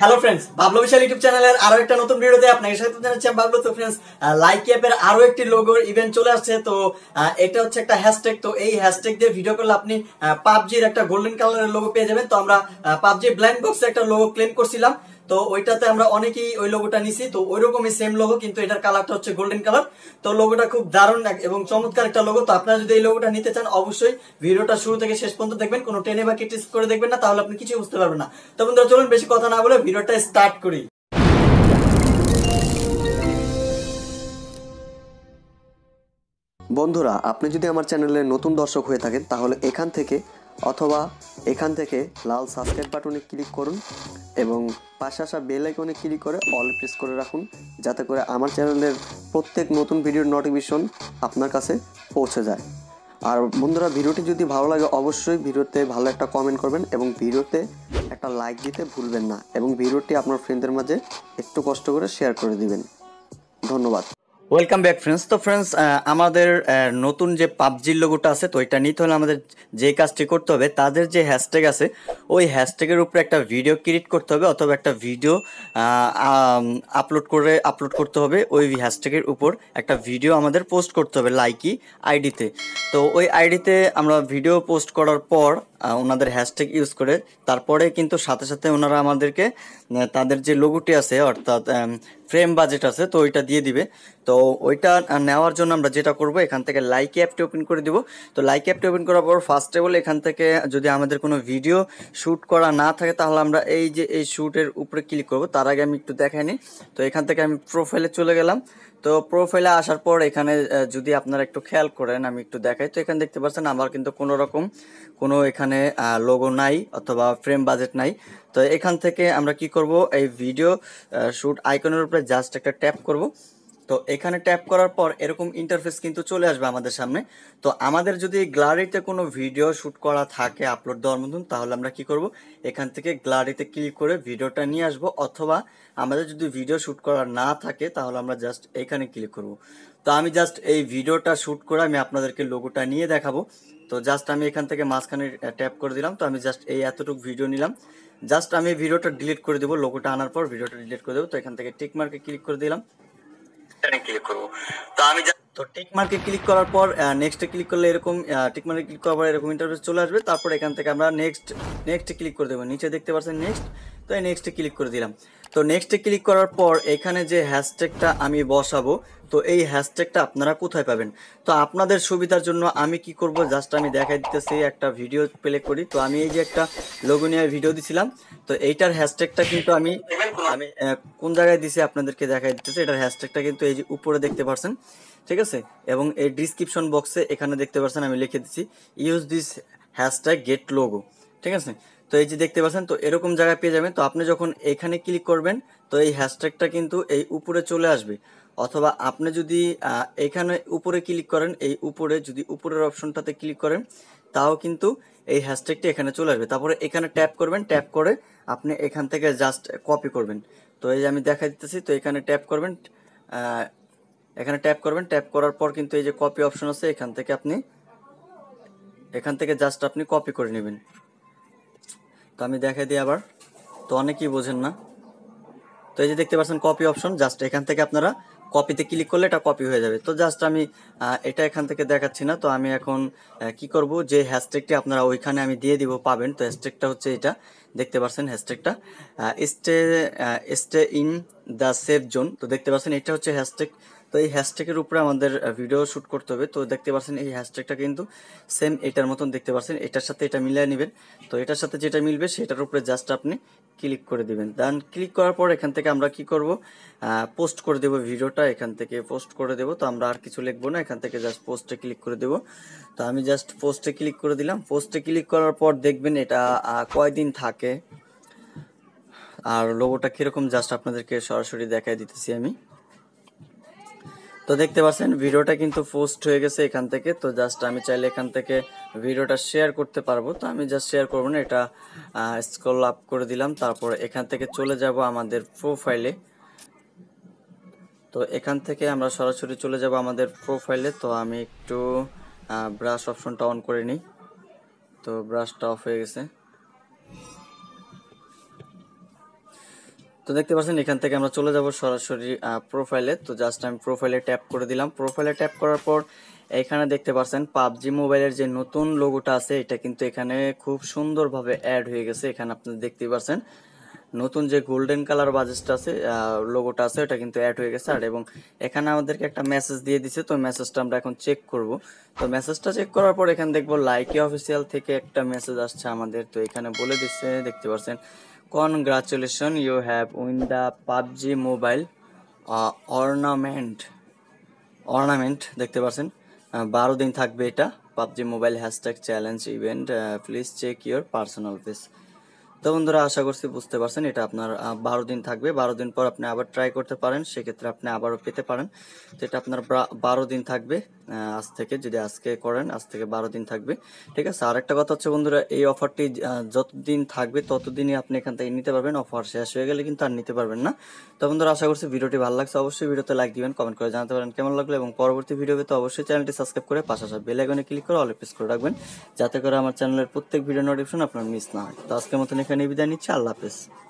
hello friends Bablo Bishal YouTube চ্যানেলের আরো একটা নতুন ভিডিওতে আপনাকে স্বাগত জানাচ্ছি আমি বাবলো তো ফ্রেন্ডস লাইক অ্যাপের আরো একটি লোগোর ইভেন্ট চলে আসছে তো এটা হচ্ছে একটা হ্যাশট্যাগ তো এই হ্যাশট্যাগ দিয়ে ভিডিও করলে আপনি পাবজির একটা গোল্ডেন কালারের লোগো পেয়ে যাবেন তো আমরা পাবজি ব্ল্যাঙ্ক বক্সে একটা লোগো ক্লেম করছিলাম তো ওইটাতে আমরা অনেকেই ওই লোগোটা নিছি তো ওইরকমই সেম লোগো কিন্তু এটার কালারটা হচ্ছে গোল্ডেন কালার তো লোগোটা খুব দারুণ এবং চমৎকার একটা লোগো তো আপনারা যদি এই লোগোটা নিতে চান অবশ্যই ভিডিওটা শুরু থেকে শেষ পর্যন্ত দেখবেন কোনো টেনে বা কিটিস করে দেখবেন না তাহলে আপনি কিছু বুঝতে পারবেন না তো বন্ধুরা চলুন বেশি কথা না বলে ভিডিওটা স্টার্ট করি বন্ধুরা আপনি যদি আমার চ্যানেলে নতুন দর্শক হয়ে থাকেন তাহলে এখান থেকে অথবা এখান থেকে লাল সাবস্ক্রাইব বাটনে ক্লিক করুন এবং পাশে আসা বেল আইকনে ক্লিক করে অল প্রেস করে রাখুন যাতে করে আমার চ্যানেলের প্রত্যেক নতুন ভিডিওর নোটিফিকেশন আপনার কাছে পৌঁছে যায় আর বন্ধুরা ভিডিওটি যদি ভালো লাগে অবশ্যই ভিডিওতে ভালো একটা কমেন্ট করবেন এবং ভিডিওতে একটা লাইক দিতে ভুলবেন না এবং ভিডিওটি আপনার ফ্রেন্ডদের মাঝে একটু কষ্ট করে শেয়ার করে দিবেন ধন্যবাদ ওয়েলকাম ব্যাক ফ্রেন্ডস তো ফ্রেন্ডস আমাদের নতুন যে পাবজির লোগোটা আছে তো এটা নিতে হলে আমাদের যে কাজটি করতে হবে তাদের যে হ্যাশট্যাগ আছে ওই হ্যাশট্যাগের উপরে একটা ভিডিও ক্রিয়েট করতে হবে অথবা একটা ভিডিও আপলোড করে আপলোড করতে হবে ওই হ্যাশট্যাগের উপর একটা ভিডিও আমাদের পোস্ট করতে হবে লাইকি আইডিতে তো ওই আইডিতে আমরা ভিডিও পোস্ট করার পর ওনাদের হ্যাশট্যাগ ইউজ করে তারপরে কিন্তু সাথে সাথে ওনারা আমাদেরকে তাদের যে লোগোটি আছে অর্থাৎ ফ্রেম বাজেট আছে তো ওইটা দিয়ে দিবে তো ওইটা নেওয়ার জন্য আমরা যেটা করব এখান থেকে লাইক অ্যাপটি ওপেন করে দিব তো লাইক অ্যাপটি ওপেন করার পর ফার্স্ট অফ অল এখান থেকে যদি আমাদের কোনো ভিডিও শ্যুট করা না থাকে তাহলে আমরা এই যে এই শ্যুটের উপরে ক্লিক করব তার আগে আমি একটু দেখাই নিই তো এখান থেকে আমি প্রোফাইলে চলে গেলাম তো প্রোফাইলে আসার পর এখানে যদি আপনারা একটু খেয়াল করেন আমি একটু দেখাই তো এখানে দেখতে পাচ্ছেন আমার কিন্তু কোনো রকম কোনো এখানে লোগো নাই অথবা ফ্রেম বাজেট নাই তো এখান থেকে আমরা কি করব এই ভিডিও শ্যুট আইকনের উপরে জাস্ট একটা ট্যাপ করব তো এখানে ট্যাপ করার পর এরকম ইন্টারফেস কিন্তু চলে আসবে আমাদের সামনে তো আমাদের যদি গ্লারিতে কোনো ভিডিও শ্যুট করা থাকে আপলোড দেওয়ার মতন তাহলে আমরা কি করব এখান থেকে গ্লারিতে ক্লিক করে ভিডিওটা নিয়ে আসব অথবা আমাদের যদি ভিডিও শ্যুট করা না থাকে তাহলে আমরা জাস্ট এখানে ক্লিক করব তো আমি জাস্ট এই ভিডিওটা শ্যুট করে আমি আপনাদেরকে লোগোটা নিয়ে দেখাবো তো জাস্ট আমি এখান থেকে মাঝখানে ট্যাপ করে দিলাম তো আমি জাস্ট এই এতটুকু ভিডিও নিলাম জাস্ট আমি ভিডিওটা ডিলিট করে দেবো লোগোটা আনার পর ভিডিওটা ডিলিট করে দেবো তো এখান থেকে টিক মার্কে ক্লিক করে দিলাম करने के लिए तो তো টেক মার্কে ক্লিক করার পর নেক্সটে ক্লিক করলে এরকম টেক মার্কে ক্লিক করার পর এরকম ইন্টারফেস চলে আসবে তারপর এখান থেকে আমরা নেক্সট নেক্সটে ক্লিক করে দেবো নিচে দেখতে পাচ্ছেন নেক্সট তো এই নেক্সটে ক্লিক করে দিলাম তো নেক্সটে ক্লিক করার পর এখানে যে হ্যাশট্যাগটা আমি বসাবো তো এই হ্যাশট্যাগটা আপনারা কোথায় পাবেন তো আপনাদের সুবিধার জন্য আমি কি করব জাস্ট আমি দেখাই দিতেছি একটা ভিডিও প্লে করি তো আমি এই যে একটা লগুনিয়ার ভিডিও দিছিলাম তো এইটার হ্যাশট্যাগটা কিন্তু আমি আমি কোন জায়গায় দিছি আপনাদেরকে দেখাই দিতেছি এটার হ্যাশট্যাগটা কিন্তু এই যে উপরে দেখতে পাচ্ছেন ঠিক আছে এবং এই ডিসক্রিপশন বক্সে এখানে দেখতে পাচ্ছেন আমি লিখে দিচ্ছি use this hashtag get logo ঠিক আছে তো এই যে দেখতে পাচ্ছেন তো এরকম জায়গায় পেয়ে যাবেন তো আপনি যখন এখানে ক্লিক করবেন তো এই হ্যাশট্যাগটা কিন্তু এই উপরে চলে আসবে অথবা আপনি যদি এখানে উপরে ক্লিক করেন এই উপরে যদি উপরের অপশনটাতে ক্লিক করেন তাও কিন্তু এই হ্যাশট্যাগটি এখানে চলে আসবে তারপরে এখানে ট্যাপ করবেন ট্যাপ করে আপনি এখান থেকে জাস্ট কপি করবেন তো এই যে আমি দেখা দিতেছি তো এখানে ট্যাপ করবেন এখানে ট্যাপ করবেন ট্যাপ করার পর কিন্তু এই যে কপি অপশন আছে এখান থেকে আপনি এখান থেকে জাস্ট আপনি কপি করে নেবেন তো আমি দেখাই দিই আবার তো অনেকেই বোঝেন না তো এই যে দেখতে পাচ্ছেন কপি অপশন জাস্ট এখান থেকে আপনারা কপিতে ক্লিক করলে এটা কপি হয়ে যাবে তো জাস্ট আমি এটা এখান থেকে দেখাচ্ছি না তো আমি এখন কি করব যে হ্যাশট্যাগটি আপনারা ওইখানে আমি দিয়ে দিব পাবেন তো হ্যাশট্যাগটা হচ্ছে এটা দেখতে পাচ্ছেন হ্যাশট্যাগটা stay stay in the safe zone তো দেখতে পাচ্ছেন এটা হচ্ছে হ্যাশট্যাগ তো এই হ্যাশট্যাগের উপরে আমাদের ভিডিও শ্যুট করতে হবে তো দেখতে পাচ্ছেন এই হ্যাশট্যাগটা কিন্তু সেম এটার মতন দেখতে পাচ্ছেন এটার সাথে এটা মিলিয়ে নেবেন তো এটার সাথে যেটা মিলবে সেটার উপরে জাস্ট আপনি ক্লিক করে দেবেন দেন ক্লিক করার পর এখান থেকে আমরা কি করব পোস্ট করে দেব ভিডিওটা এখান থেকে পোস্ট করে দেব তো আমরা আর কিছু লিখবো না এখান থেকে জাস্ট পোস্টে ক্লিক করে দেব তো আমি জাস্ট পোস্টে ক্লিক করে দিলাম পোস্টে ক্লিক করার পর দেখবেন এটা কয়দিন থাকে আর লোগোটা কীরকম জাস্ট আপনাদেরকে সরাসরি দেখাই দিতেছি আমি তো দেখতে পাচ্ছেন ভিডিওটা কিন্তু পোস্ট হয়ে গেছে এখান থেকে তো জাস্ট আমি চাইলে এখান থেকে ভিডিওটা শেয়ার করতে পারবো তো আমি জাস্ট শেয়ার করবো না এটা স্ক্রল আপ করে দিলাম তারপর এখান থেকে চলে যাব আমাদের প্রোফাইলে তো এখান থেকে আমরা সরাসরি চলে যাব আমাদের প্রোফাইলে তো আমি একটু ব্রাশ অপশনটা অন করে নিই তো ব্রাশটা অফ হয়ে গেছে তো দেখতে পাচ্ছেন এখান থেকে আমরা চলে যাব সরাসরি প্রোফাইলে তো জাস্ট আমি প্রোফাইলে ট্যাপ করে দিলাম প্রোফাইলে ট্যাপ করার পর এখানে দেখতে পাচ্ছেন পাবজি মোবাইলের যে নতুন লোগোটা আছে এটা কিন্তু এখানে খুব সুন্দরভাবে অ্যাড হয়ে গেছে এখানে আপনি দেখতে পাচ্ছেন নতুন যে গোল্ডেন কালার বাজেসটা আছে লোগোটা আছে ওটা কিন্তু অ্যাড হয়ে গেছে আর এবং এখানে আমাদেরকে একটা মেসেজ দিয়ে দিছে তো মেসেজটা আমরা এখন চেক করব তো মেসেজটা চেক করার পর এখানে দেখবো লাইকি অফিসিয়াল থেকে একটা মেসেজ আসছে আমাদের তো এখানে বলে দিচ্ছে দেখতে পাচ্ছেন congratulation you have win the PUBG mobile ornament ornament দেখতে পাচ্ছেন বারো দিন থাকবে এটা PUBG mobile hashtag challenge event please check your personal page তো বন্ধুরা আশা করছি বুঝতে পারছেন এটা আপনার বারো দিন থাকবে বারো দিন পর আপনি আবার ট্রাই করতে পারেন সেক্ষেত্রে আপনি আবারও পেতে পারেন তো এটা আপনার বারো দিন থাকবে আজ থেকে যদি আজকে করেন আজ থেকে বারো দিন থাকবে ঠিক আছে আর একটা কথা হচ্ছে বন্ধুরা এই অফারটি যতদিন থাকবে ততদিনই আপনি এখান থেকে নিতে পারবেন অফার শেষ হয়ে গেলে কিন্তু আর নিতে পারবেন না তো বন্ধুরা আশা করছি ভিডিওটি ভালো লাগছে অবশ্যই ভিডিওতে লাইক দিবেন কমেন্ট করে জানাতে পারেন কেমন লাগলো এবং পরবর্তী ভিডিও তো অবশ্যই চ্যানেলটি সাবস্ক্রাইব করে পাশাপাশি বেল আইকনে ক্লিক করে অল প্রেস করে রাখবেন যাতে করে আমার চ্যানেলের প্রত্যেক ভিডিও নোটিফিকেশন আপনার মিস না হয় তো আজকের মতন এখানে বিদায় নিচ্ছি আল্লাহ হাফেজ